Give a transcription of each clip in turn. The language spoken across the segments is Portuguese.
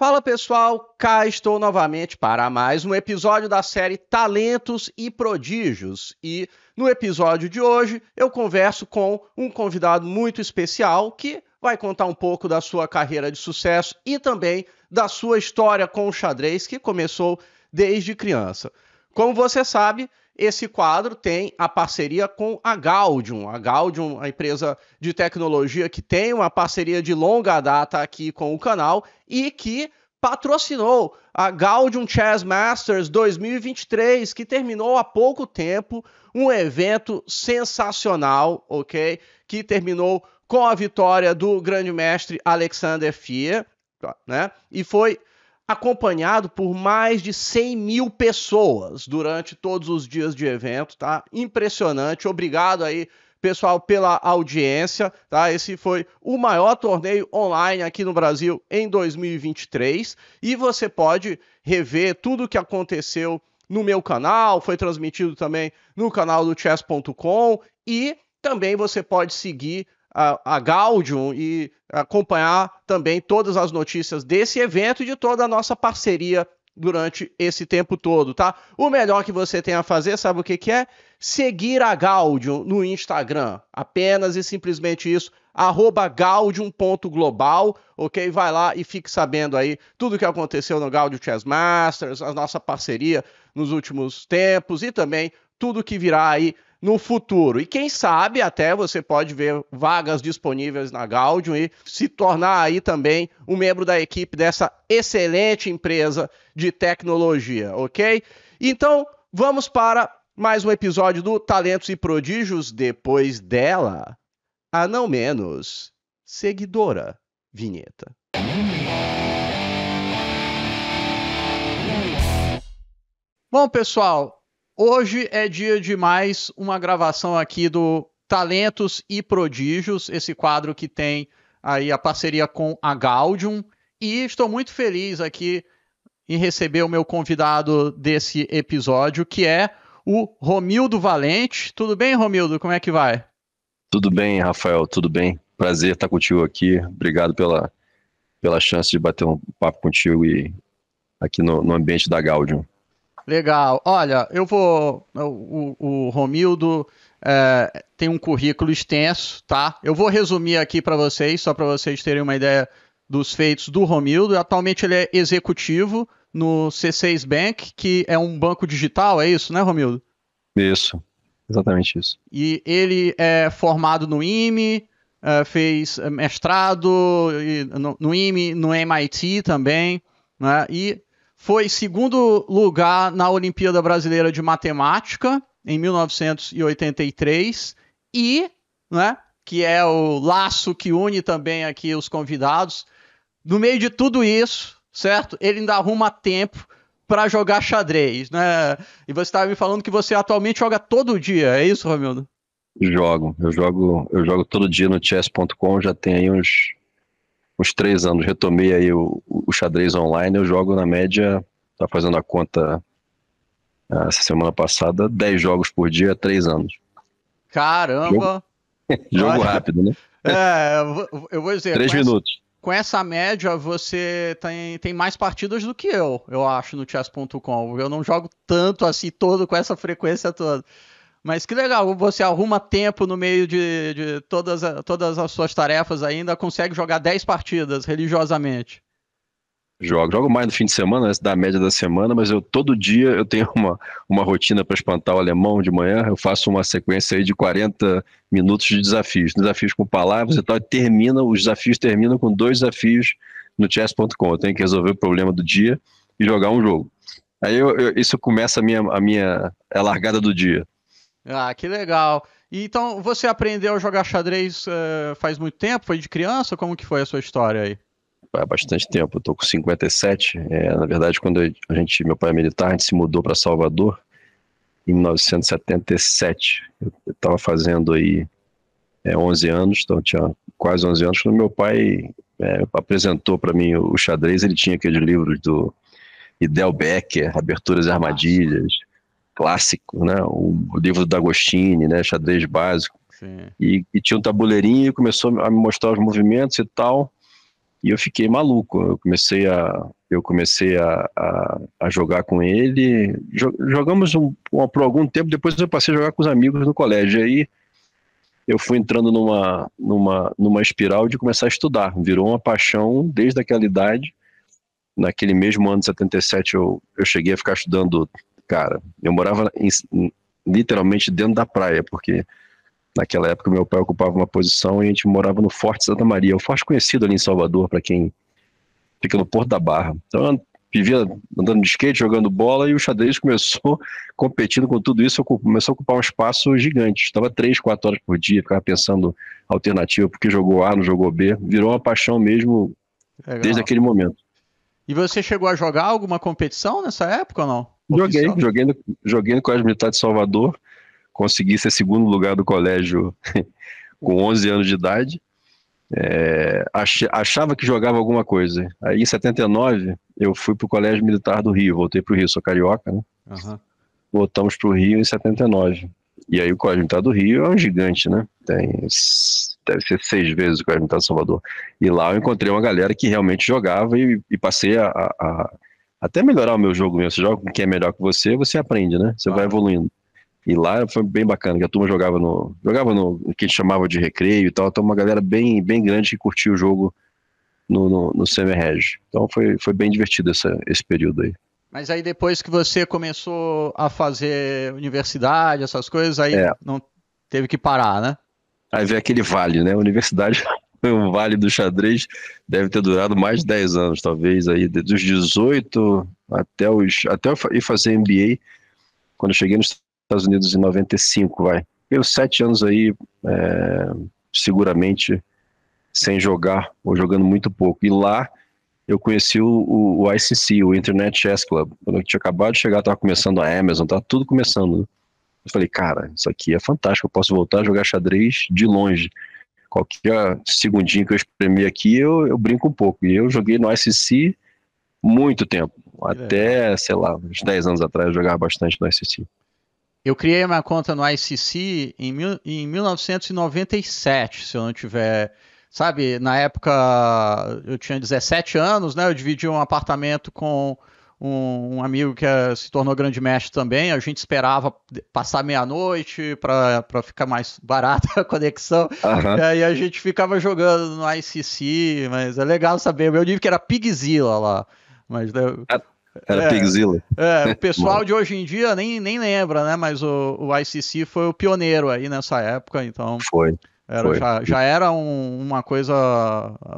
Fala pessoal, cá estou novamente para mais um episódio da série Talentos e Prodígios. E no episódio de hoje eu converso com um convidado muito especial que vai contar um pouco da sua carreira de sucesso e também da sua história com o xadrez que começou desde criança. Como você sabe, esse quadro tem a parceria com a Gaudium. A Gaudium, a empresa de tecnologia que tem uma parceria de longa data aqui com o canal e que patrocinou a Gaudium Chess Masters 2023, que terminou há pouco tempo, um evento sensacional, ok? Que terminou com a vitória do grande mestre Alexander Fia, né? E foi acompanhado por mais de 100 mil pessoas durante todos os dias de evento, tá? Impressionante. Obrigado aí, pessoal, pela audiência, tá? Esse foi o maior torneio online aqui no Brasil em 2023 e você pode rever tudo o que aconteceu no meu canal, foi transmitido também no canal do chess.com e também você pode seguir a, a Gaudium e acompanhar também todas as notícias desse evento e de toda a nossa parceria durante esse tempo todo, tá? O melhor que você tem a fazer, sabe o que, que é? Seguir a Gaudium no Instagram. Apenas e simplesmente isso. Arroba gaudium.global, ok? Vai lá e fique sabendo aí tudo o que aconteceu no Gaudium Chess Masters, a nossa parceria nos últimos tempos e também tudo que virá aí no futuro. E quem sabe até você pode ver vagas disponíveis na Gaudium e se tornar aí também um membro da equipe dessa excelente empresa de tecnologia, ok? Então, vamos para mais um episódio do Talentos e Prodígios. Depois dela, a não menos seguidora vinheta. Bom, pessoal, Hoje é dia de mais uma gravação aqui do Talentos e Prodígios, esse quadro que tem aí a parceria com a Gaudium. E estou muito feliz aqui em receber o meu convidado desse episódio, que é o Romildo Valente. Tudo bem, Romildo? Como é que vai? Tudo bem, Rafael, tudo bem. Prazer estar contigo aqui. Obrigado pela, pela chance de bater um papo contigo e aqui no, no ambiente da Gaudium. Legal. Olha, eu vou. O, o Romildo é, tem um currículo extenso, tá? Eu vou resumir aqui para vocês, só para vocês terem uma ideia dos feitos do Romildo. Atualmente ele é executivo no C6 Bank, que é um banco digital, é isso, né, Romildo? Isso, exatamente isso. E ele é formado no IME, é, fez é, mestrado no IME, no MIT também, né? E foi segundo lugar na Olimpíada Brasileira de Matemática, em 1983, e, né, que é o laço que une também aqui os convidados, no meio de tudo isso, certo? Ele ainda arruma tempo para jogar xadrez, né? E você estava me falando que você atualmente joga todo dia, é isso, Romildo? Jogo, eu jogo, eu jogo todo dia no chess.com, já tem aí uns uns três anos, retomei aí o, o xadrez online, eu jogo na média, tá fazendo a conta ah, essa semana passada, 10 jogos por dia, três anos. Caramba! Jogo, jogo rápido, né? É, eu vou, eu vou dizer. três minutos. Essa, com essa média, você tem, tem mais partidas do que eu, eu acho, no chess.com. Eu não jogo tanto assim todo, com essa frequência toda. Mas que legal, você arruma tempo no meio de, de todas, todas as suas tarefas ainda, consegue jogar 10 partidas religiosamente. Jogo, jogo mais no fim de semana, da média da semana, mas eu todo dia eu tenho uma, uma rotina para espantar o alemão de manhã, eu faço uma sequência aí de 40 minutos de desafios, desafios com palavras e tal, termina, os desafios terminam com dois desafios no chess.com, eu tenho que resolver o problema do dia e jogar um jogo. Aí eu, eu, isso começa a minha, a minha a largada do dia. Ah, que legal. E, então, você aprendeu a jogar xadrez uh, faz muito tempo? Foi de criança? Como que foi a sua história aí? Há bastante tempo, eu tô com 57. É, na verdade, quando a gente, meu pai é militar, a gente se mudou para Salvador em 1977. Eu estava fazendo aí é, 11 anos, então tinha quase 11 anos, quando meu pai é, apresentou para mim o, o xadrez, ele tinha aqueles livros do Idel Becker, Aberturas e Armadilhas, clássico, né? O, o livro do D'Agostini, né? Xadrez básico. E, e, tinha um tabuleirinho e começou a me mostrar os movimentos e tal. E eu fiquei maluco. Eu comecei a, eu comecei a, a, a jogar com ele. Jogamos um, um, por algum tempo, depois eu passei a jogar com os amigos no colégio. E Aí eu fui entrando numa, numa, numa espiral de começar a estudar. Virou uma paixão desde aquela idade. Naquele mesmo ano de 77, eu, eu cheguei a ficar estudando cara. Eu morava em, literalmente dentro da praia, porque naquela época meu pai ocupava uma posição e a gente morava no Forte Santa Maria, o forte conhecido ali em Salvador, para quem fica no Porto da Barra. Então eu vivia andando de skate, jogando bola e o xadrez começou competindo com tudo isso, começou a ocupar um espaço gigante. Estava três, quatro horas por dia, ficava pensando alternativa, porque jogou A, não jogou B. Virou uma paixão mesmo Legal. desde aquele momento. E você chegou a jogar alguma competição nessa época ou não? Joguei, joguei no, joguei no Colégio Militar de Salvador, consegui ser segundo lugar do colégio com 11 anos de idade. É, achava que jogava alguma coisa. Aí em 79 eu fui para o Colégio Militar do Rio, voltei para o Rio, sou carioca, né? Uhum. Voltamos para o Rio em 79. E aí o Colégio Militar do Rio é um gigante, né? Tem, deve ser seis vezes o Colégio Militar de Salvador. E lá eu encontrei uma galera que realmente jogava e, e passei a, a, até melhorar o meu jogo mesmo. Você joga com quem é melhor que você, você aprende, né? Você ah. vai evoluindo. E lá foi bem bacana, que a turma jogava no. Jogava no que a gente chamava de recreio e tal. Então, uma galera bem, bem grande que curtia o jogo no, no, no Então foi, foi bem divertido essa, esse período aí. Mas aí depois que você começou a fazer universidade, essas coisas, aí é. não teve que parar, né? Aí veio aquele vale, né? Universidade o Vale do Xadrez deve ter durado mais de 10 anos, talvez, aí, dos 18 até os. Até eu ir fazer MBA, quando eu cheguei nos Estados Unidos em 95, vai. Eu sete anos aí, é, seguramente, sem jogar, ou jogando muito pouco. E lá eu conheci o, o ICC, o Internet Chess Club. Quando eu tinha acabado de chegar, estava começando a Amazon, estava tudo começando. Né? Eu falei, cara, isso aqui é fantástico, eu posso voltar a jogar xadrez de longe. Qualquer segundinho que eu espremi aqui, eu, eu brinco um pouco. E eu joguei no SC muito tempo. É. Até, é. sei lá, uns 10 anos atrás eu jogava bastante no ICC. Eu criei uma conta no ICC em, mil, em 1997, se eu não tiver. Sabe, na época eu tinha 17 anos, né? Eu dividi um apartamento com um, um amigo que eh, se tornou grande mestre também. A gente esperava passar meia-noite para ficar mais barata a conexão. Uhum. E aí a gente ficava jogando no ICC, mas é legal saber. O meu nível que era Pigzilla lá. Mas, né, ah, era é, Pigzilla. É, o pessoal de hoje em dia nem, nem lembra, né? Mas o, o ICC foi o pioneiro aí nessa época, então. Foi. Era, já, já, era um, uma coisa,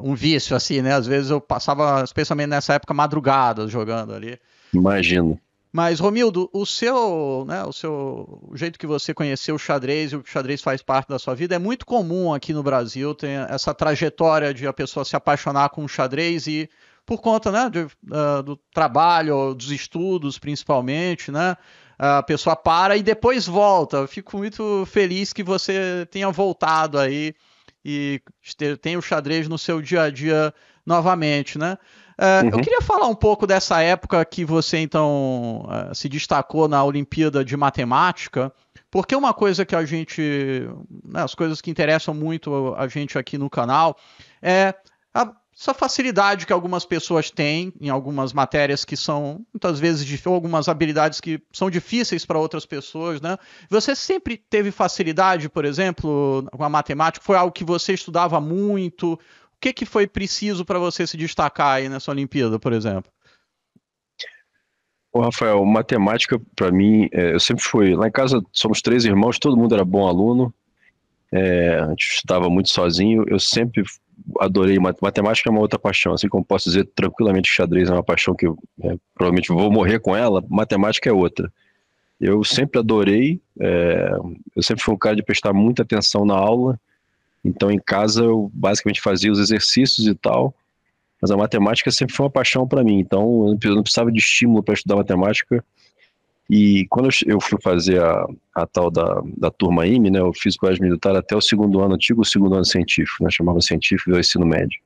um vício, assim, né? Às vezes eu passava, especialmente nessa época, madrugadas jogando ali. Imagino. Mas, Romildo, o seu, né, o seu o jeito que você conheceu o xadrez e o xadrez faz parte da sua vida é muito comum aqui no Brasil, tem essa trajetória de a pessoa se apaixonar com o xadrez e por conta né, de, uh, do trabalho, dos estudos principalmente, né, a pessoa para e depois volta. Eu fico muito feliz que você tenha voltado aí e tenha o xadrez no seu dia a dia novamente, né? Uh, uhum. Eu queria falar um pouco dessa época que você então uh, se destacou na Olimpíada de Matemática, porque uma coisa que a gente, né, as coisas que interessam muito a gente aqui no canal é essa facilidade que algumas pessoas têm em algumas matérias que são muitas vezes algumas habilidades que são difíceis para outras pessoas, né? Você sempre teve facilidade, por exemplo, com a matemática? Foi algo que você estudava muito? O que, que foi preciso para você se destacar aí nessa Olimpíada, por exemplo? Rafael, matemática para mim, é, eu sempre fui. Lá em casa somos três irmãos, todo mundo era bom aluno. É, a gente estudava muito sozinho. Eu sempre adorei matemática é uma outra paixão, assim como posso dizer tranquilamente que xadrez é uma paixão que é, provavelmente vou morrer com ela, matemática é outra. Eu sempre adorei, é, eu sempre fui um cara de prestar muita atenção na aula, então em casa eu basicamente fazia os exercícios e tal, mas a matemática sempre foi uma paixão para mim, então eu não precisava de estímulo para estudar matemática, e quando eu fui fazer a, a tal da, da turma IME, né, eu fiz colégio militar até o segundo ano antigo, o segundo ano científico, né, chamava científico e ensino médio.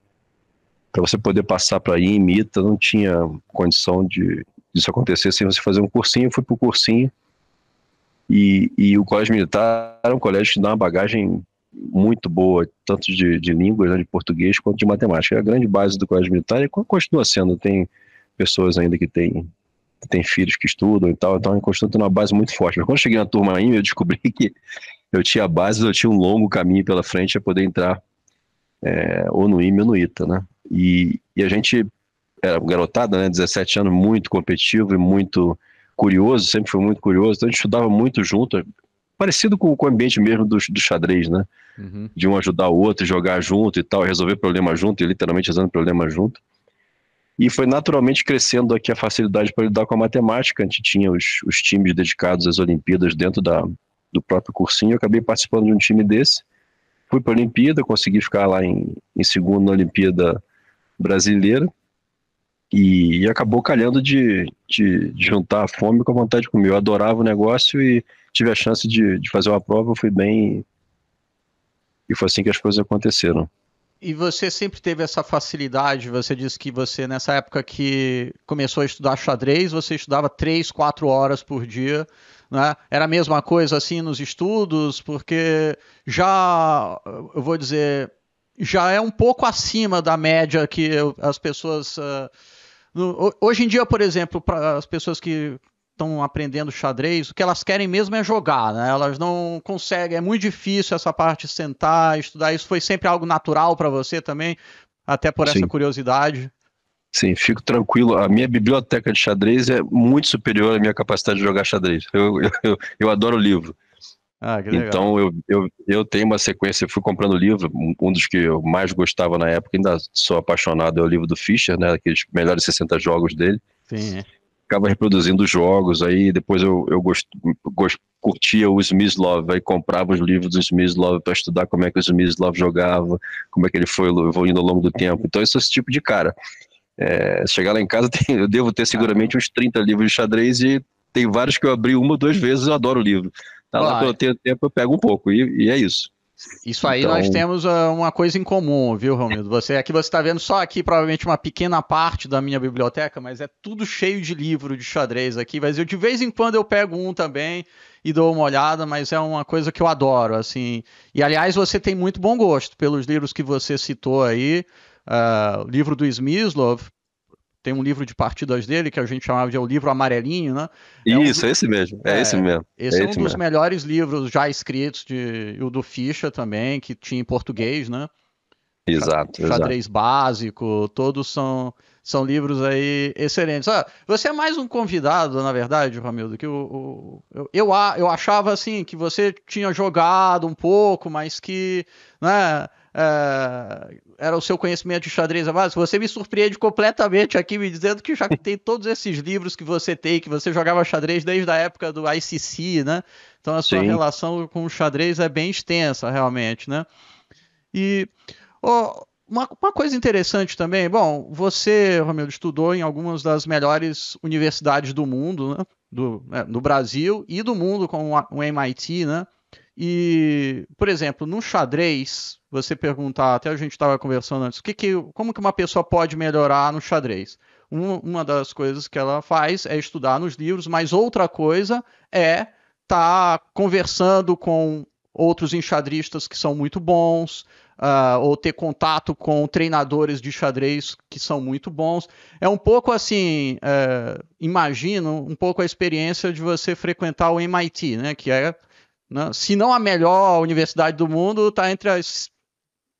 Para você poder passar para IME, ITA, não tinha condição de isso acontecer sem você fazer um cursinho. Eu fui para o cursinho e, e o colégio militar era um colégio que dá uma bagagem muito boa, tanto de, de línguas, né, de português, quanto de matemática. É a grande base do colégio militar e continua sendo. Tem pessoas ainda que têm tem filhos que estudam e tal, então eu constante uma base muito forte. Mas quando eu cheguei na turma aí, eu descobri que eu tinha base eu tinha um longo caminho pela frente para poder entrar é, ou no IME ou no ITA, né? E, e a gente era garotada, né? 17 anos, muito competitivo e muito curioso, sempre foi muito curioso, então a gente estudava muito junto, parecido com, com o ambiente mesmo do, do xadrez, né? Uhum. De um ajudar o outro, jogar junto e tal, resolver problemas junto, e literalmente resolvendo problemas junto e foi naturalmente crescendo aqui a facilidade para lidar com a matemática. A gente tinha os, os times dedicados às Olimpíadas dentro da, do próprio cursinho. Eu acabei participando de um time desse. Fui para a Olimpíada, consegui ficar lá em, em segundo na Olimpíada brasileira. E, e acabou calhando de, de, de, juntar a fome com a vontade de comer. Eu adorava o negócio e tive a chance de, de fazer uma prova. Eu fui bem. E foi assim que as coisas aconteceram e você sempre teve essa facilidade, você disse que você, nessa época que começou a estudar xadrez, você estudava três, quatro horas por dia, né? Era a mesma coisa assim nos estudos, porque já, eu vou dizer, já é um pouco acima da média que eu, as pessoas... Uh, no, hoje em dia, por exemplo, para as pessoas que estão aprendendo xadrez, o que elas querem mesmo é jogar, né? Elas não conseguem, é muito difícil essa parte sentar, estudar. Isso foi sempre algo natural para você também, até por Sim. essa curiosidade. Sim, fico tranquilo. A minha biblioteca de xadrez é muito superior à minha capacidade de jogar xadrez. Eu, eu, eu, adoro livro. Ah, então eu, eu, eu tenho uma sequência, eu fui comprando livro, um dos que eu mais gostava na época, ainda sou apaixonado, é o livro do Fischer, né? Aqueles melhores 60 jogos dele. Sim. É ficava reproduzindo jogos, aí depois eu, eu gost, gost, curtia o Smith-Love, aí comprava os livros do Smith-Love para estudar como é que o Smith-Love jogava, como é que ele foi evoluindo ao longo do tempo. Então eu sou esse tipo de cara. É, chegar lá em casa, tem, eu devo ter seguramente uns 30 livros de xadrez e tem vários que eu abri uma ou duas vezes, eu adoro o livro. Tá lá, quando eu tenho tempo, eu pego um pouco, e, e é isso. Isso aí então... nós temos ah, uma coisa em comum, viu, Romildo? Você aqui você está vendo só aqui provavelmente uma pequena parte da minha biblioteca, mas é tudo cheio de livro de xadrez aqui. Mas eu de vez em quando eu pego um também e dou uma olhada, mas é uma coisa que eu adoro, assim. E aliás, você tem muito bom gosto pelos livros que você citou aí. Uh, o livro do Smyslov, tem um livro de partidas dele que a gente chamava de é o livro amarelinho, né? É Isso, um... é esse mesmo, é, é, esse mesmo. É esse é, um esse dos mesmo. melhores livros já escritos de o do Ficha também, que tinha em português, né? Exato. Xadrez exato. básico, todos são são livros aí excelentes. Ah, você é mais um convidado, na verdade, Romildo, que o, o, eu, eu, eu achava assim que você tinha jogado um pouco, mas que. Né, é, era o seu conhecimento de xadrez avançado. base. Você me surpreende completamente aqui me dizendo que já tem todos esses livros que você tem, que você jogava xadrez desde a época do ICC, né? Então a sua Sim. relação com o xadrez é bem extensa, realmente, né? E, oh, uma, uma, coisa interessante também, bom, você, Romildo, estudou em algumas das melhores universidades do mundo, né? Do, do é, Brasil e do mundo, como o MIT, né? E, por exemplo, no xadrez, você perguntar, até a gente estava conversando antes, que que, como que uma pessoa pode melhorar no xadrez? Um, uma das coisas que ela faz é estudar nos livros, mas outra coisa é estar tá conversando com outros enxadristas que são muito bons, uh, ou ter contato com treinadores de xadrez que são muito bons. É um pouco assim, uh, imagino, um pouco a experiência de você frequentar o MIT, né? Que é, né, se não a melhor universidade do mundo, está entre as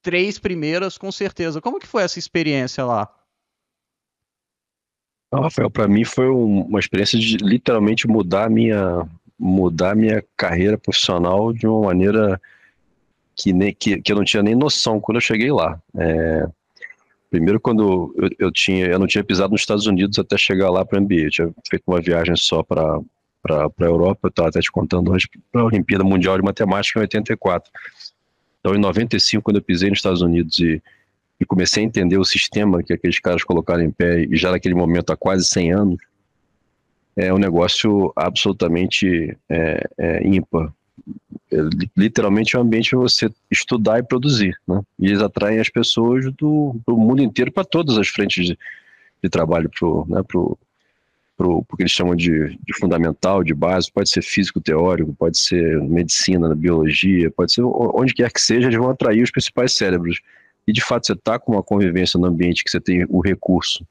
três primeiras, com certeza. Como que foi essa experiência lá? Ah, Rafael, para mim foi uma experiência de literalmente mudar minha mudar minha carreira profissional de uma maneira que, nem, que, que eu não tinha nem noção quando eu cheguei lá. É, primeiro, quando eu, eu, tinha, eu não tinha pisado nos Estados Unidos até chegar lá para o NBA. Eu tinha feito uma viagem só para para a Europa, eu estava até te contando hoje para a Olimpíada Mundial de Matemática em 84. Então, em 95, quando eu pisei nos Estados Unidos e, e comecei a entender o sistema que aqueles caras colocaram em pé, e já naquele momento, há quase 100 anos, é um negócio absolutamente é, é, ímpar. É literalmente é um ambiente para você estudar e produzir, né? E eles atraem as pessoas do, do mundo inteiro para todas as frentes de, de trabalho para né, pro, pro, pro que eles chamam de, de, fundamental, de base, pode ser físico teórico, pode ser medicina, biologia, pode ser onde quer que seja, eles vão atrair os principais cérebros. E de fato você está com uma convivência no ambiente que você tem o recurso,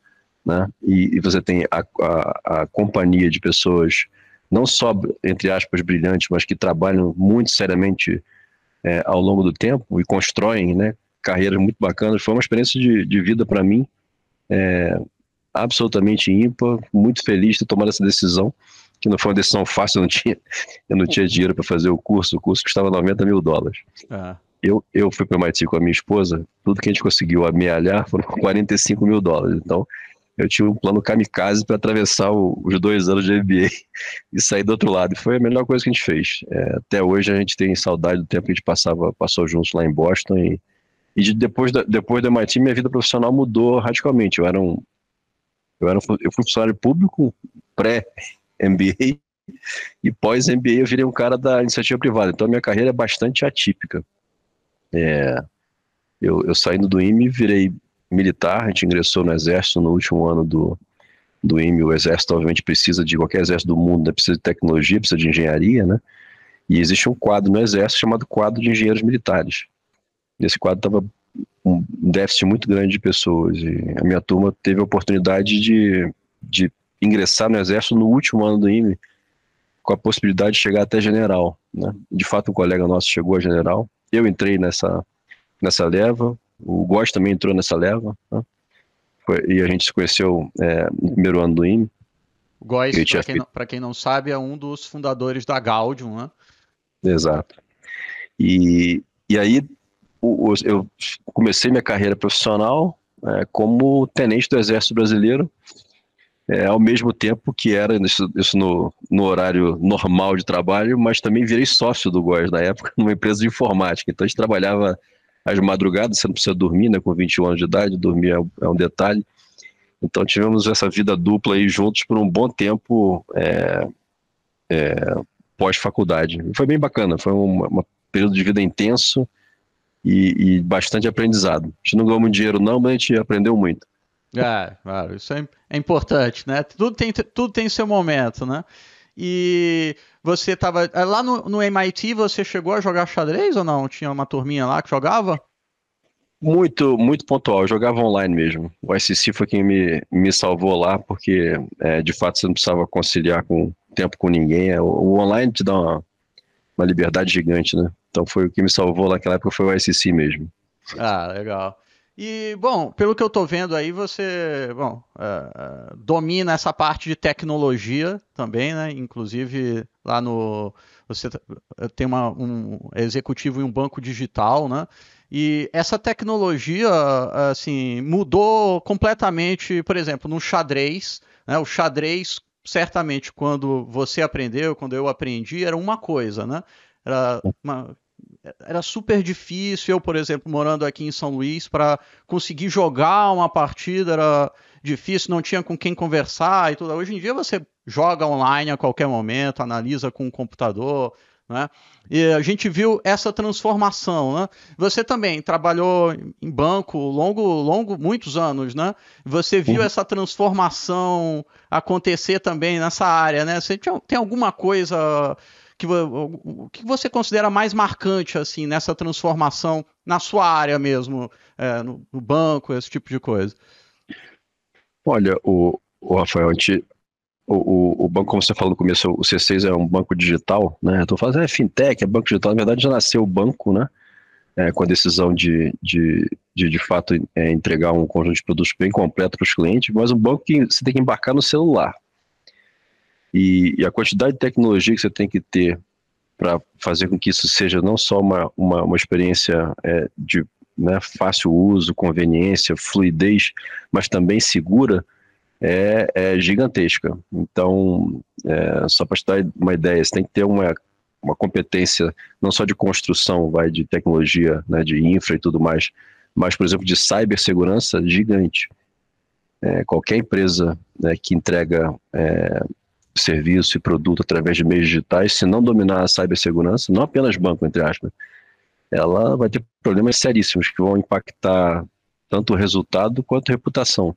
né? E, e você tem a, a, a companhia de pessoas não só, entre aspas, brilhantes, mas que trabalham muito seriamente é, ao longo do tempo e constroem né, carreiras muito bacanas. Foi uma experiência de, de vida para mim é, absolutamente ímpar, muito feliz de tomar essa decisão, que não foi uma decisão fácil, eu não tinha, eu não tinha dinheiro para fazer o curso, o curso custava 90 mil dólares. Ah. Eu, eu fui para o MIT com a minha esposa, tudo que a gente conseguiu amealhar foram 45 mil dólares. Então, eu tinha um plano kamikaze para atravessar o, os dois anos de MBA e sair do outro lado. E foi a melhor coisa que a gente fez. É, até hoje a gente tem saudade do tempo que a gente passava, passou juntos lá em Boston. E, e de, depois, da, depois do MIT, minha vida profissional mudou radicalmente. Eu era um, eu era um, eu fui funcionário público pré-MBA e pós-MBA eu virei um cara da iniciativa privada. Então a minha carreira é bastante atípica. É, eu, eu saindo do IME virei militar, a gente ingressou no exército no último ano do, do IME, o exército obviamente precisa de qualquer exército do mundo, né? precisa de tecnologia, precisa de engenharia, né? E existe um quadro no exército chamado quadro de engenheiros militares. Nesse quadro estava um déficit muito grande de pessoas e a minha turma teve a oportunidade de, de ingressar no exército no último ano do IME com a possibilidade de chegar até general, né? De fato, um colega nosso chegou a general. Eu entrei nessa nessa leva, o Góes também entrou nessa leva. Né? Foi, e a gente se conheceu é, no primeiro ano do IME. O Góes, para quem, feito... quem, não sabe, é um dos fundadores da Gaudium, né? Exato. E, e aí o, o, eu comecei minha carreira profissional é, como tenente do Exército Brasileiro, é, ao mesmo tempo que era isso, isso no, no, horário normal de trabalho, mas também virei sócio do Góes na época, numa empresa de informática. Então a gente trabalhava às madrugadas, você não precisa dormir, né? Com 21 anos de idade, dormir é, é um detalhe. Então tivemos essa vida dupla aí juntos por um bom tempo é, é, pós-faculdade. Foi bem bacana, foi um, um período de vida intenso e, e, bastante aprendizado. A gente não ganhou muito dinheiro não, mas a gente aprendeu muito. Ah, claro, isso é, é importante, né? Tudo tem, tudo tem seu momento, né? E você estava é, Lá no, no MIT você chegou a jogar xadrez ou não? Tinha uma turminha lá que jogava? Muito, muito pontual. Eu jogava online mesmo. O ICC foi quem me, me salvou lá, porque é, de fato você não precisava conciliar com tempo com ninguém. É, o, o online te dá uma, uma liberdade gigante, né? Então foi o que me salvou lá naquela época, foi o ICC mesmo. Ah, legal. E, bom, pelo que eu estou vendo aí, você, bom, uh, domina essa parte de tecnologia também, né? Inclusive, lá no... Você tá, eh, tem uma, um executivo em um banco digital, né? E essa tecnologia, assim, mudou completamente, por exemplo, no xadrez, né? O xadrez, certamente, quando você aprendeu, quando eu aprendi, era uma coisa, né? Era é. uma era super difícil. Eu, por exemplo, morando aqui em São Luís, para conseguir jogar uma partida era difícil, não tinha com quem conversar e tudo. Hoje em dia você joga online a qualquer momento, analisa com o computador. Né? E a gente viu essa transformação. Né? Você também trabalhou em banco longo, longo, muitos anos, né? Você viu uhum. essa transformação acontecer também nessa área, né? Você tinha, tem alguma coisa que, o que você considera mais marcante assim nessa transformação na sua área mesmo, é, no, no, banco, esse tipo de coisa? Olha, o, o Rafael, a gente, o, o, o, banco, como você falou no começo, o C6 é um banco digital, né? Estou falando, é fintech, é banco digital, na verdade já nasceu o banco, né? É, com a decisão de, de, de, de fato, é, entregar um conjunto de produtos bem completo para os clientes, mas um banco que você tem que embarcar no celular, e, e a quantidade de tecnologia que você tem que ter para fazer com que isso seja não só uma, uma, uma experiência é, de né, fácil uso, conveniência, fluidez, mas também segura, é, é gigantesca. Então, é, só para te dar uma ideia, você tem que ter uma, uma competência não só de construção, vai de tecnologia, né, de infra e tudo mais, mas, por exemplo, de cibersegurança gigante. É, qualquer empresa né, que entrega é, serviço e produto através de meios digitais, se não dominar a cibersegurança, não apenas banco, entre aspas, ela vai ter problemas seríssimos que vão impactar tanto o resultado quanto a reputação.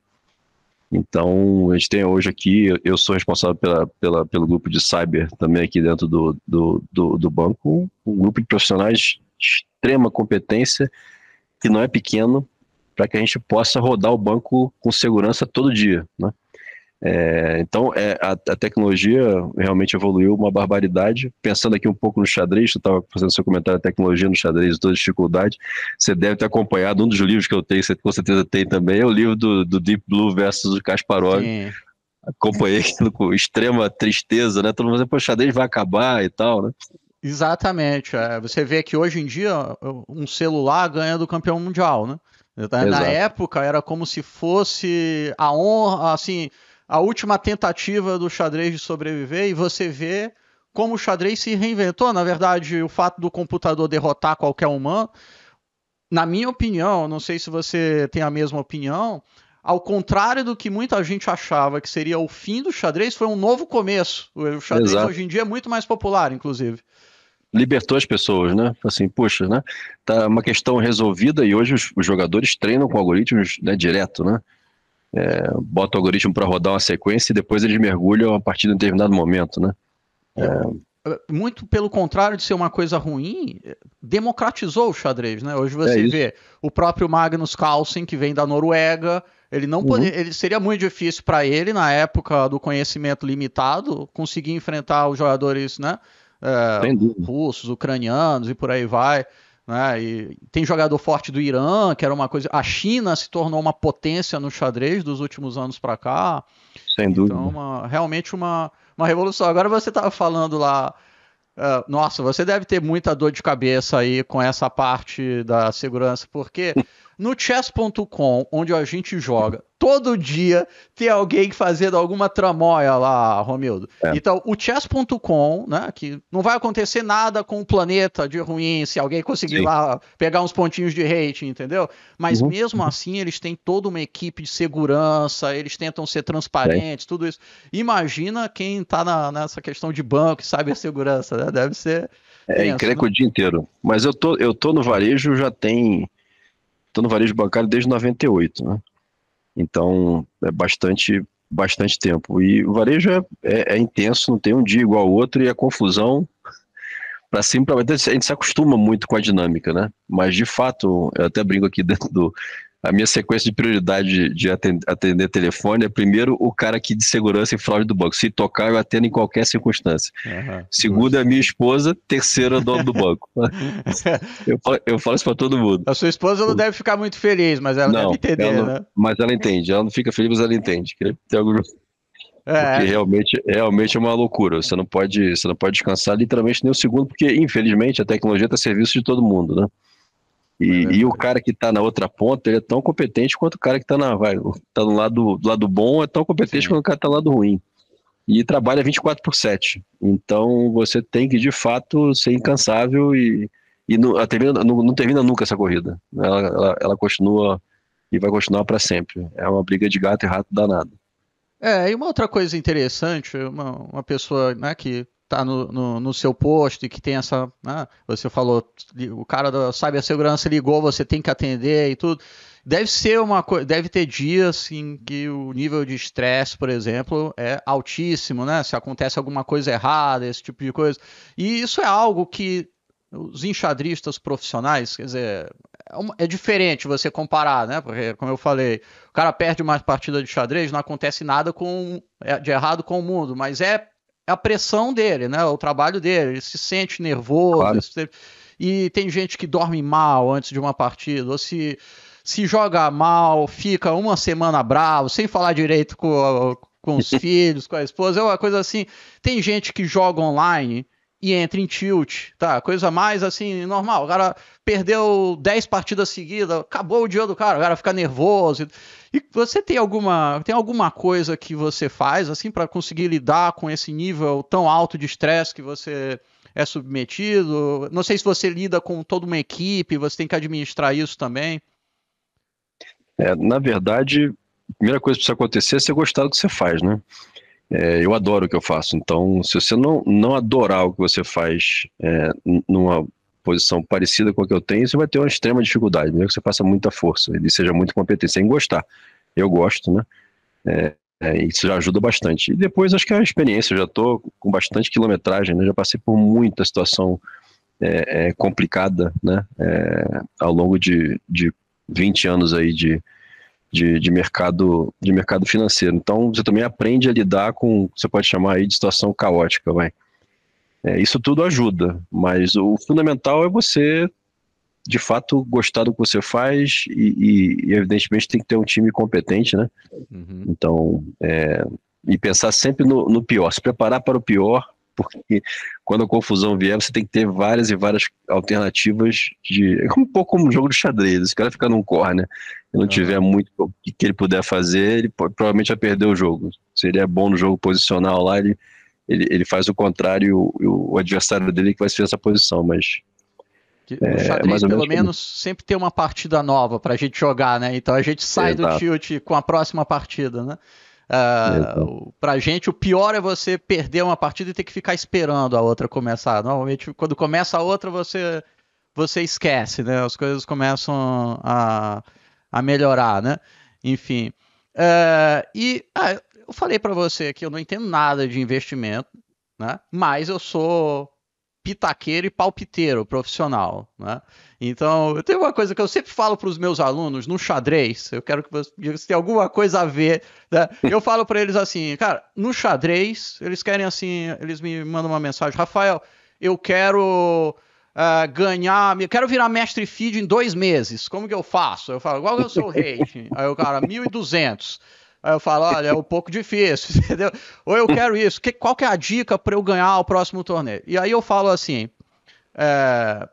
Então, a gente tem hoje aqui, eu sou responsável pela, pela pelo grupo de cyber também aqui dentro do, do, do, do banco, um grupo de profissionais de extrema competência, que não é pequeno, para que a gente possa rodar o banco com segurança todo dia, né? É, então, é, a, a, tecnologia realmente evoluiu uma barbaridade. Pensando aqui um pouco no xadrez, eu estava fazendo seu comentário da tecnologia no xadrez, toda dificuldade. Você deve ter acompanhado um dos livros que eu tenho, você com certeza tem também, é o livro do, do Deep Blue versus o Kasparov. Sim. Acompanhei aquilo com extrema tristeza, né? Todo mundo dizendo, pô, o xadrez vai acabar e tal, né? Exatamente. É, você vê que hoje em dia um celular ganha do campeão mundial, né? Na Exato. época era como se fosse a honra, assim, a última tentativa do xadrez de sobreviver e você vê como o xadrez se reinventou. Na verdade, o fato do computador derrotar qualquer humano, na minha opinião, não sei se você tem a mesma opinião, ao contrário do que muita gente achava que seria o fim do xadrez, foi um novo começo. O xadrez Exato. hoje em dia é muito mais popular, inclusive. Libertou as pessoas, né? Assim, puxa, né? Tá uma questão resolvida e hoje os, os jogadores treinam com algoritmos né, direto, né? é, bota o algoritmo para rodar uma sequência e depois eles mergulham a partir de um determinado momento, né? É... Muito pelo contrário de ser uma coisa ruim, democratizou o xadrez, né? Hoje você é vê o próprio Magnus Carlsen, que vem da Noruega, ele não uhum. ele seria muito difícil para ele na época do conhecimento limitado conseguir enfrentar os jogadores, né? É, russos, ucranianos e por aí vai. Né? E tem jogador forte do Irã, que era uma coisa. A China se tornou uma potência no xadrez dos últimos anos para cá. Sem dúvida. Então, uma, realmente uma, uma revolução. Agora você estava falando lá. Uh, nossa, você deve ter muita dor de cabeça aí com essa parte da segurança, porque No chess.com, onde a gente joga todo dia, tem alguém fazendo alguma tramóia lá, Romildo. É. Então, o chess.com, né, que não vai acontecer nada com o planeta de ruim se alguém conseguir Sim. lá pegar uns pontinhos de rating, entendeu? Mas uhum. mesmo uhum. assim, eles têm toda uma equipe de segurança, eles tentam ser transparentes, é. tudo isso. Imagina quem tá na, nessa questão de banco e cibersegurança, né? Deve ser. É, tenso, encrenca né? o dia inteiro. Mas eu tô, eu tô no varejo já tem estou no varejo bancário desde 98, né? Então é bastante, bastante tempo. E o varejo é, é, é intenso, não tem um dia igual ao outro e a confusão para cima, a gente se acostuma muito com a dinâmica, né? Mas de fato, eu até brinco aqui dentro do, a minha sequência de prioridade de, atender, atender, telefone é primeiro o cara que de segurança e fraude do banco. Se tocar, eu atendo em qualquer circunstância. Uhum. Segunda, a minha esposa. o é dono do banco. eu, eu falo isso para todo mundo. A sua esposa não deve ficar muito feliz, mas ela não, deve entender, ela não, né? Mas ela entende. Ela não fica feliz, mas ela entende. É. Porque É. realmente, realmente é uma loucura. Você não pode, você não pode descansar literalmente nem um segundo, porque infelizmente a tecnologia está a serviço de todo mundo, né? E, é e, o cara que está na outra ponta, ele é tão competente quanto o cara que está na vai, tá do lado do lado bom, é tão competente Sim. quanto o cara está do lado ruim. E trabalha 24 por 7. Então você tem que de fato ser incansável e, e não, termina, não, não, termina nunca essa corrida. Ela, ela, ela continua e vai continuar para sempre. É uma briga de gato e rato danada. É, e uma outra coisa interessante, uma, uma pessoa né, que está no, no, no, seu posto e que tem essa. Né, você falou, o cara da cibersegurança ligou, você tem que atender e tudo. Deve ser uma coisa. Deve ter dias em que o nível de estresse, por exemplo, é altíssimo, né? Se acontece alguma coisa errada, esse tipo de coisa. E isso é algo que os enxadristas profissionais, quer dizer, é, é diferente você comparar, né? Porque, como eu falei, o cara perde uma partida de xadrez, não acontece nada com, é, de errado com o mundo, mas é é a pressão dele, né? O trabalho dele, ele se sente nervoso. Claro. Se... E tem gente que dorme mal antes de uma partida, ou se, se joga mal, fica uma semana bravo, sem falar direito com, com os filhos, com a esposa, é uma coisa assim. Tem gente que joga online e entra em tilt, tá? Coisa mais assim, normal. O cara perdeu 10 partidas seguidas, acabou o dia do cara, o cara fica nervoso. E você tem alguma, tem alguma coisa que você faz assim para conseguir lidar com esse nível tão alto de estresse que você é submetido? Não sei se você lida com toda uma equipe, você tem que administrar isso também. É, na verdade, a primeira coisa que precisa acontecer é você gostar do que você faz, né? É, eu adoro o que eu faço. Então, se você não, não adorar o que você faz é, numa posição parecida com a que eu tenho, você vai ter uma extrema dificuldade, mesmo que você faça muita força e seja muito competente, sem gostar. Eu gosto, né? É, é, isso já ajuda bastante. E depois, acho que é a experiência, eu já estou com bastante quilometragem, né? já passei por muita situação é, é complicada, né? É, ao longo de, de 20 anos aí de, de, de, mercado, de mercado financeiro. Então, você também aprende a lidar com, você pode chamar aí de situação caótica, vai. É, isso tudo ajuda, mas o fundamental é você, de fato, gostar do que você faz e, e evidentemente, tem que ter um time competente, né? Uhum. Então, é, e pensar sempre no, no, pior, se preparar para o pior porque quando a confusão vier, você tem que ter várias e várias alternativas de. É um pouco como um jogo de xadrez. Se o cara ficar num corner né? e não tiver muito o que ele puder fazer, ele provavelmente vai perder o jogo. Se ele é bom no jogo posicional lá, ele, ele, ele faz o contrário e o, o adversário dele que vai ser essa posição, mas é, o xadrez, é, pelo menos, sempre tem uma partida nova para a gente jogar, né? Então a gente sai Exato. do tilt com a próxima partida, né? Uh, pra gente, o pior é você perder uma partida e ter que ficar esperando a outra começar. Normalmente, quando começa a outra, você, você esquece, né? As coisas começam a, a melhorar, né? Enfim. Uh, e ah, eu falei para você que eu não entendo nada de investimento, né? Mas eu sou pitaqueiro e palpiteiro profissional, né? Então, tem uma coisa que eu sempre falo para os meus alunos no xadrez, eu quero que vocês tenham alguma coisa a ver, né? Eu falo para eles assim, cara, no xadrez, eles querem assim, eles me mandam uma mensagem, Rafael, eu quero uh, ganhar, eu quero virar mestre feed em dois meses, como que eu faço? Eu falo, qual é o seu rating? Aí o cara, 1.200. Aí eu falo, olha, é um pouco difícil, entendeu? Ou eu quero isso, que, qual que é a dica para eu ganhar o próximo torneio? E aí eu falo assim, é,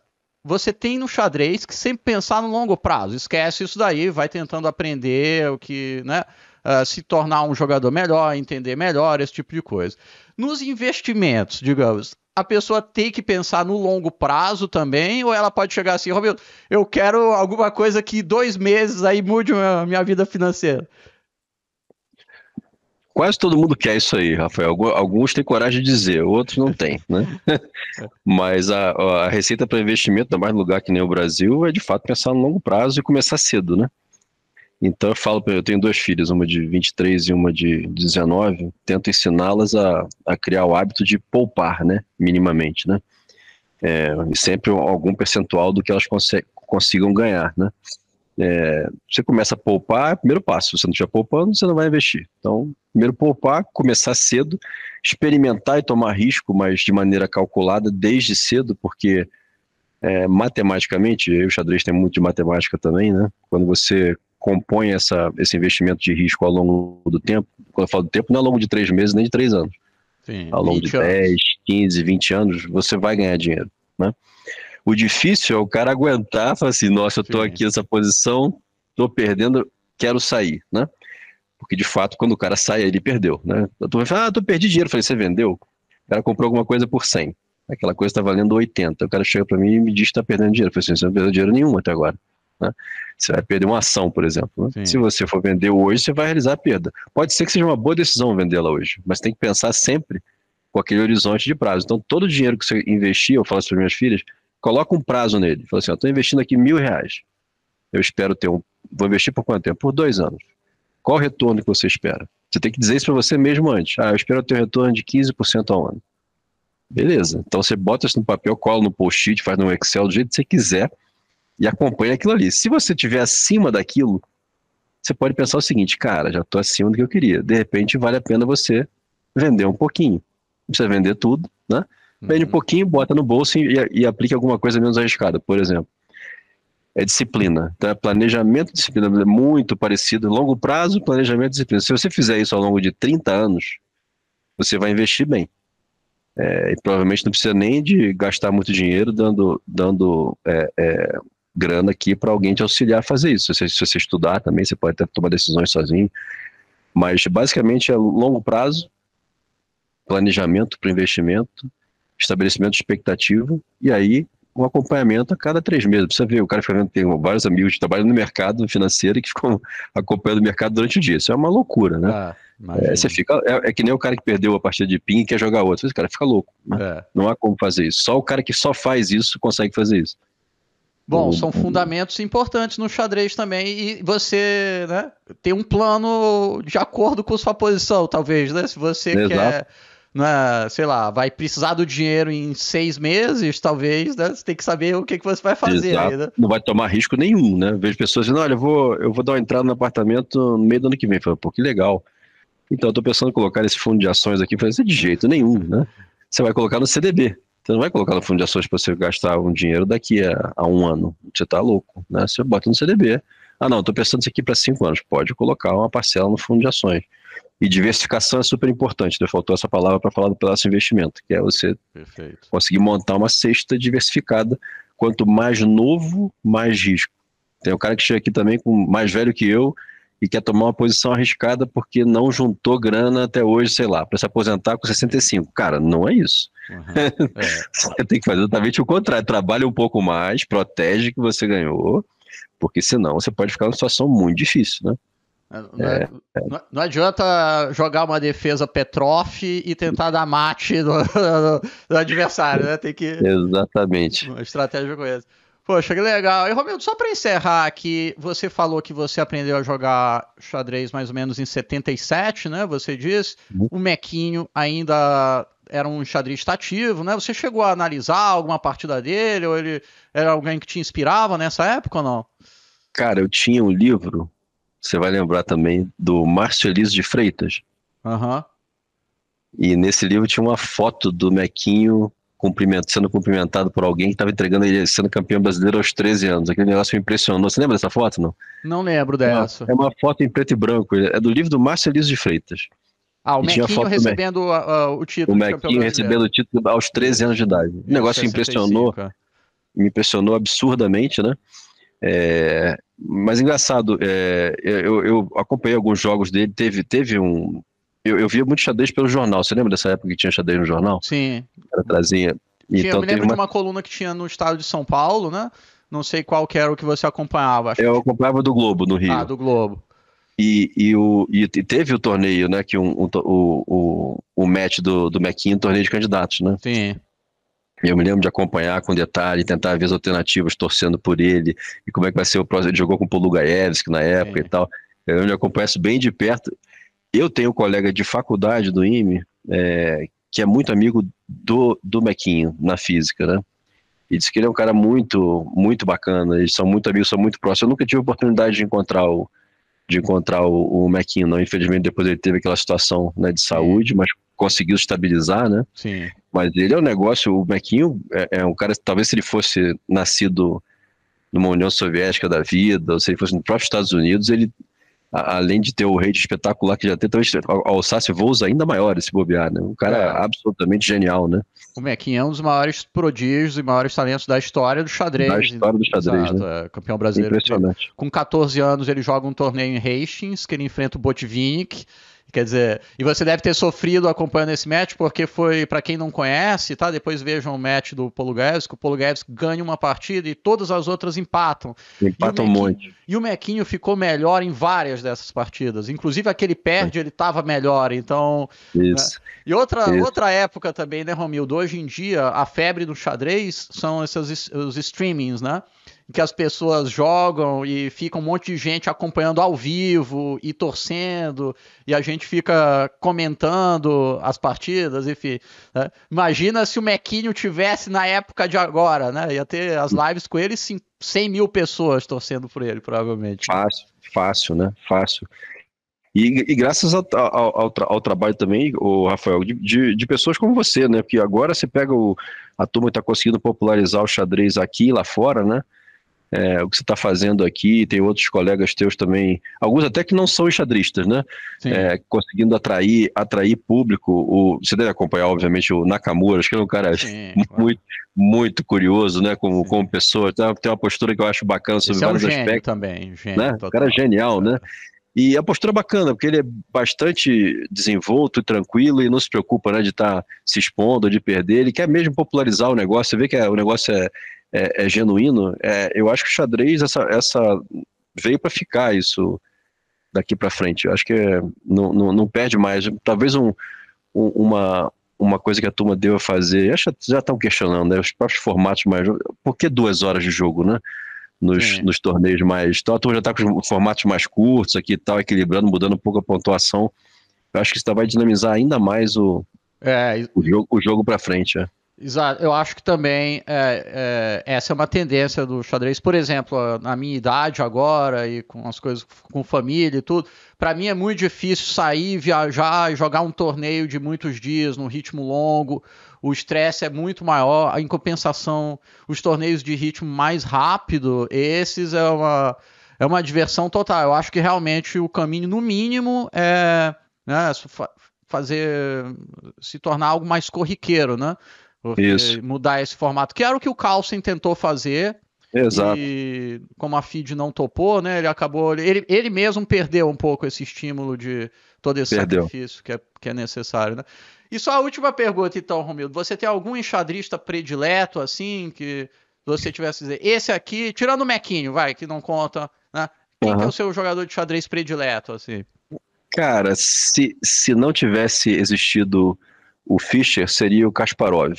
você tem no xadrez que sempre pensar no longo prazo, esquece isso daí, vai tentando aprender o que, né? Uh, se tornar um jogador melhor, entender melhor, esse tipo de coisa. Nos investimentos, digamos, a pessoa tem que pensar no longo prazo também, ou ela pode chegar assim, Romeu, eu quero alguma coisa que dois meses aí mude a minha vida financeira. Quase todo mundo quer isso aí, Rafael. Alguns têm coragem de dizer, outros não têm, né? Mas a, a receita para investimento, ainda mais no lugar que nem o Brasil, é de fato pensar no longo prazo e começar cedo, né? Então eu falo, eu tenho duas filhas, uma de 23 e uma de 19, tento ensiná-las a, a criar o hábito de poupar, né? Minimamente, né? É, sempre algum percentual do que elas consigam ganhar, né? É, você começa a poupar, é primeiro passo. Se você não estiver poupando, você não vai investir. Então, primeiro poupar, começar cedo, experimentar e tomar risco, mas de maneira calculada desde cedo, porque é, matematicamente, e o xadrez tem muito de matemática também, né? Quando você compõe essa, esse investimento de risco ao longo do tempo, quando eu falo do tempo, não é ao longo de três meses nem de três anos. Sim, ao longo de 10, 15, 20 anos, você vai ganhar dinheiro, né? O difícil é o cara aguentar, falar assim, nossa, eu estou aqui nessa posição, estou perdendo, quero sair, né? Porque de fato, quando o cara sai, ele perdeu, né? Eu ah, tô falando, ah, eu perdi dinheiro. Eu falei, você vendeu? O cara comprou alguma coisa por 100. Aquela coisa está valendo 80. O cara chega para mim e me diz que está perdendo dinheiro. Eu falei assim, você não perdeu dinheiro nenhum até agora. Né? Você vai perder uma ação, por exemplo. Né? Se você for vender hoje, você vai realizar a perda. Pode ser que seja uma boa decisão vendê-la hoje, mas tem que pensar sempre com aquele horizonte de prazo. Então, todo o dinheiro que você investir, eu falo isso para minhas filhas, Coloca um prazo nele. Fala assim, estou investindo aqui mil reais. Eu espero ter um. Vou investir por quanto tempo? Por dois anos. Qual o retorno que você espera? Você tem que dizer isso para você mesmo antes. Ah, eu espero ter um retorno de 15% ao ano. Beleza. Então você bota isso no papel, cola no post-it, faz no Excel, do jeito que você quiser e acompanha aquilo ali. Se você estiver acima daquilo, você pode pensar o seguinte, cara, já estou acima do que eu queria. De repente, vale a pena você vender um pouquinho. Não precisa vender tudo, né? Pede um uhum. pouquinho, bota no bolso e, e aplique alguma coisa menos arriscada, por exemplo. É disciplina, então, é Planejamento e disciplina é muito parecido. Longo prazo, planejamento e disciplina. Se você fizer isso ao longo de 30 anos, você vai investir bem. É, e provavelmente não precisa nem de gastar muito dinheiro dando, dando é, é, grana aqui para alguém te auxiliar a fazer isso. Se, se você estudar também, você pode até tomar decisões sozinho. Mas basicamente é longo prazo, planejamento para investimento estabelecimento de expectativa e aí um acompanhamento a cada três meses. Precisa ver, o cara fica vendo, tem vários amigos que trabalham no mercado financeiro que ficam acompanhando o mercado durante o dia. Isso é uma loucura, né? Ah, é, você fica, é, é, que nem o cara que perdeu a partida de PIN e quer jogar outra. Esse cara fica louco. Né? É. Não há como fazer isso. Só o cara que só faz isso consegue fazer isso. Bom, são fundamentos importantes no xadrez também e você né, tem um plano de acordo com sua posição, talvez, né? Se você Exato. quer né, sei lá, vai precisar do dinheiro em seis meses, talvez, né? Você tem que saber o que, que você vai fazer aí, né? Não vai tomar risco nenhum, né? Vejo pessoas dizendo, olha, eu vou, eu vou dar uma entrada no apartamento no meio do ano que vem. Falei, pô, que legal. Então, eu tô pensando em colocar esse fundo de ações aqui. Falei, de jeito nenhum, né? Você vai colocar no CDB. Você não vai colocar no fundo de ações para você gastar um dinheiro daqui a, a, um ano. Você tá louco, né? Você bota no CDB. Ah, não, tô pensando isso aqui para cinco anos. Pode colocar uma parcela no fundo de ações. E diversificação é super importante, né? Faltou essa palavra para falar do pedaço de investimento, que é você Perfeito. conseguir montar uma cesta diversificada. Quanto mais novo, mais risco. Tem um cara que chega aqui também com mais velho que eu e quer tomar uma posição arriscada porque não juntou grana até hoje, sei lá, para se aposentar com 65. Cara, não é isso. Uhum. É. você tem que fazer exatamente o contrário. Trabalha um pouco mais, protege o que você ganhou, porque senão você pode ficar numa situação muito difícil, né? É, não, é, é, não, não, adianta jogar uma defesa Petroff e tentar dar mate no, no, no adversário, né? Tem que. Exatamente. Uma estratégia com essa. Poxa, que legal. E Romildo, só para encerrar aqui, você falou que você aprendeu a jogar xadrez mais ou menos em 77, né? Você disse. Uhum. O Mequinho ainda era um xadrez estativo, né? Você chegou a analisar alguma partida dele? Ou ele era alguém que te inspirava nessa época ou não? Cara, eu tinha um livro você vai lembrar também do Márcio Elísio de Freitas. Aham. Uhum. E nesse livro tinha uma foto do Mequinho cumprimentado, sendo cumprimentado por alguém que estava entregando ele sendo campeão brasileiro aos 13 anos. Aquele negócio me impressionou. Você lembra dessa foto, não? Não lembro dessa. É uma, é uma foto em preto e branco. É do livro do Márcio Elísio de Freitas. Ah, o e Mequinho recebendo ah, ah, o título. O Mequinho recebendo o título aos 13 anos de idade. O negócio 65, me impressionou. É. Me impressionou absurdamente, né? É, mas engraçado, é, eu, eu, acompanhei alguns jogos dele, teve, teve um. Eu, eu via muito xadrez pelo jornal. Você lembra dessa época que tinha xadrez no jornal? Sim. Era Tinha, então eu me lembro uma... de uma coluna que tinha no estado de São Paulo, né? Não sei qual que era o que você acompanhava. Acho eu acompanhava do Globo, no Rio. Ah, do Globo. E, e, o, e teve o torneio, né? Que um, um, o, o, o match do, do Mequinha, um torneio de candidatos, né? Sim. Eu me lembro de acompanhar com detalhe, tentar ver as alternativas, torcendo por ele, e como é que vai ser o próximo. Ele jogou com o Polugaevski na época e tal. Eu me acompanho isso bem de perto. Eu tenho um colega de faculdade do IME, é, que é muito amigo do, do Mequinho na física, né? E disse que ele é um cara muito, muito bacana. Eles são muito amigos, são muito próximos. Eu nunca tive oportunidade de encontrar o, de encontrar o, o não. Infelizmente, depois ele teve aquela situação né, de saúde, mas conseguiu estabilizar, né? Sim. Mas ele é um negócio, o Mequinho é, é, um cara, talvez se ele fosse nascido numa União Soviética da vida, ou se ele fosse nos próprios Estados Unidos, ele além de ter o rei espetacular que já tem, talvez alçasse voos ainda maiores se bobear, né? Um cara é. absolutamente genial, né? O Mequinha é um dos maiores prodígios e maiores talentos da história do xadrez. Da história do xadrez, Exato, né? É, campeão brasileiro. Impressionante. Com 14 anos ele joga um torneio em Hastings, que ele enfrenta o Botvinnik, Quer dizer, e você deve ter sofrido acompanhando esse match, porque foi, para quem não conhece, tá? Depois vejam o match do que o Polugevski ganha uma partida e todas as outras empatam. Empatam um monte. E o Mequinho ficou melhor em várias dessas partidas. Inclusive aquele perde, ele estava melhor, então... Né? Isso. Né? E outra, Isso. outra época também, né, Romildo? Hoje em dia, a febre do xadrez são esses os streamings, né? em que as pessoas jogam e fica um monte de gente acompanhando ao vivo e torcendo, e a gente fica comentando as partidas, enfim. Né? Imagina se o Mequinho tivesse na época de agora, né? Ia ter as lives com ele, sim, 100 mil pessoas torcendo por ele, provavelmente. Fácil, fácil, né? Fácil. E, e, graças ao, ao, ao, ao, trabalho também, o Rafael, de, de, de, pessoas como você, né? Porque agora você pega o, a turma que está conseguindo popularizar o xadrez aqui e lá fora, né? é, o que você está fazendo aqui, tem outros colegas teus também, alguns até que não são enxadristas, né? É, conseguindo atrair, atrair público. O, você deve acompanhar, obviamente, o Nakamura, acho que é um cara Sim, muito, claro. muito curioso, né? Como, como pessoa, tem uma postura que eu acho bacana sobre Esse vários é um gênio aspectos. também, gênio. Né? O cara é genial, né? E a postura é bacana, porque ele é bastante desenvolto e tranquilo e não se preocupa né, de estar tá se expondo, de perder. Ele quer mesmo popularizar o negócio. Você vê que é, o negócio é, é, é genuíno, é, eu acho que o xadrez essa, essa veio para ficar isso daqui para frente. Eu acho que não, não, não, perde mais. Talvez um, um, uma, uma coisa que a turma deva fazer, acho que já estão questionando, né? Os próprios formatos mais. Por que duas horas de jogo, né? Nos, é. nos torneios mais. Então a turma já está com os formatos mais curtos aqui e tal, equilibrando, mudando um pouco a pontuação. Eu acho que isso vai dinamizar ainda mais o, é, o jogo, o jogo para frente. É. Exato. Eu acho que também é, é, essa é uma tendência do xadrez. Por exemplo, na minha idade agora e com as coisas com família e tudo, para mim é muito difícil sair, viajar e jogar um torneio de muitos dias, num ritmo longo. O estresse é muito maior. A compensação, os torneios de ritmo mais rápido, esses é uma, é uma diversão total. Eu acho que realmente o caminho, no mínimo, é né, fazer se tornar algo mais corriqueiro, né? Isso. Mudar esse formato, que era o que o Carlsen tentou fazer. Exato. E como a feed não topou, né? Ele acabou. Ele, ele mesmo perdeu um pouco esse estímulo de todo esse perdeu. sacrifício que é, que é necessário, né? E só a última pergunta, então, Romildo. Você tem algum enxadrista predileto, assim, que você tivesse dizer, esse aqui, tirando o Mequinho, vai, que não conta, né? Quem uhum. que é o seu jogador de xadrez predileto, assim? Cara, se, se não tivesse existido o Fischer, seria o Kasparov.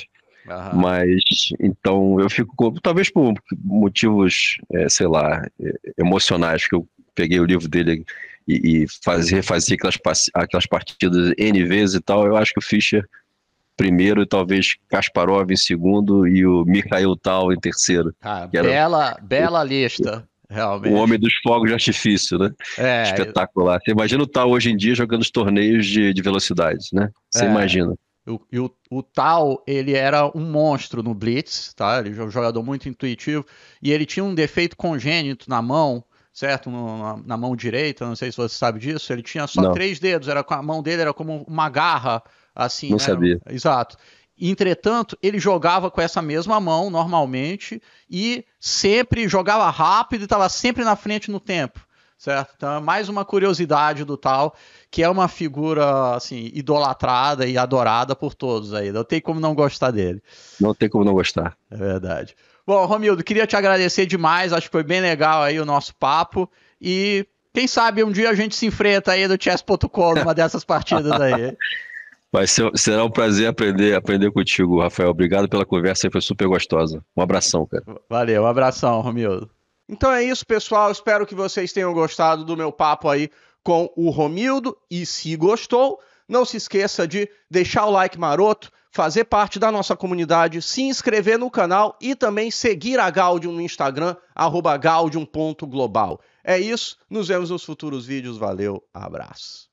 Aham. Mas então eu fico talvez por motivos, é, sei lá, é, emocionais, que eu peguei o livro dele e, e aquelas, aquelas partidas N vezes e tal, eu acho que o Fischer primeiro e talvez Kasparov em segundo e o Mikhail Tal em terceiro. Ah, bela, bela lista. Realmente. O homem dos fogos de artifício, né? É, Espetacular. Você imagina o Tal hoje em dia jogando os torneios de, de velocidade, né? Você é. imagina. O, o, o Tal, ele era um monstro no Blitz, tá? Ele é um jogador muito intuitivo. E ele tinha um defeito congênito na mão, certo? Na, na mão direita, não sei se você sabe disso. Ele tinha só não. três dedos, era, a mão dele era como uma garra, assim. Não né? sabia. Exato. Entretanto, ele jogava com essa mesma mão normalmente e sempre jogava rápido e estava sempre na frente no tempo certo? Então é mais uma curiosidade do tal, que é uma figura assim idolatrada e adorada por todos aí. Não tem como não gostar dele. Não tem como não gostar. É verdade. Bom, Romildo, queria te agradecer demais, acho que foi bem legal aí o nosso papo e quem sabe um dia a gente se enfrenta aí no chess.com numa dessas partidas aí. Vai ser, será um prazer aprender, aprender contigo, Rafael. Obrigado pela conversa, foi super gostosa. Um abração, cara. Valeu, um abração, Romildo. Então é isso, pessoal. Espero que vocês tenham gostado do meu papo aí com o Romildo. E se gostou, não se esqueça de deixar o like maroto, fazer parte da nossa comunidade, se inscrever no canal e também seguir a Gaudium no Instagram, arroba gaudium.global. É isso, nos vemos nos futuros vídeos. Valeu, abraço.